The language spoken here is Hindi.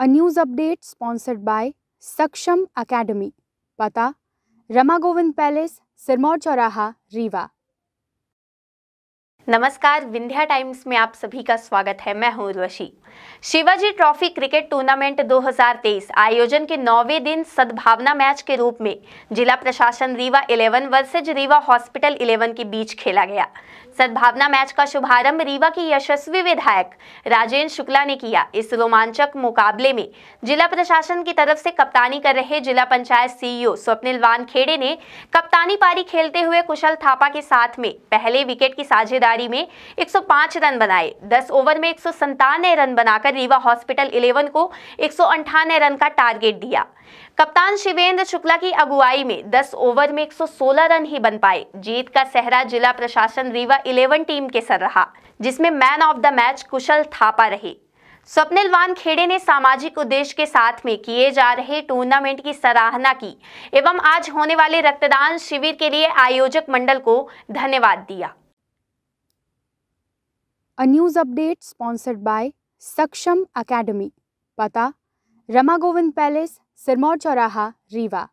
a news update sponsored by Saksham academy पता रमा गोविंद पैलेस सिरमौर चौराहा रीवा नमस्कार विंध्या टाइम्स में आप सभी का स्वागत है मैं हूं Urvashi Shivaji trophy cricket tournament 2023 आयोजन के नौवे दिन सद्भावना मैच के रूप में जिला प्रशासन रीवा 11 वर्सेज रीवा हॉस्पिटल 11 के बीच खेला गया सद्भावना मैच का शुभारंभ रीवा के यशस्वी विधायक राजेंद्र शुक्ला ने किया इस रोमांचक मुकाबले में जिला प्रशासन की तरफ से कप्तानी कर रहे जिला पंचायत सीईओ स्वप्निल वानखेड़े ने कप्तानी पारी खेलते हुए कुशल थापा के साथ में पहले विकेट की साझेदारी पारी में 105 रन बनाए 10 ओवर में एक रन बनाकर रीवा हॉस्पिटल 11 को एक रन का टारगेट दिया कप्तान शिवेंद्र शुक्ला की अगुवाई में 10 ओवर में 116 रन ही बन पाए जीत का सहरा जिला प्रशासन रीवा 11 टीम के सर रहा जिसमें man of the match Kushal Thapa रहे स्वप्निल वानखेड़े ने सामाजिक उद्देश्य के साथ में किए जा रहे टूर्नामेंट की सराहना की एवं आज होने वाले रक्तदान शिविर के लिए आयोजक मंडल को धन्यवाद दिया a news update sponsored by Saksham academy पता रमा गोविंद पैलेस सिरमौर चौराहा रीवा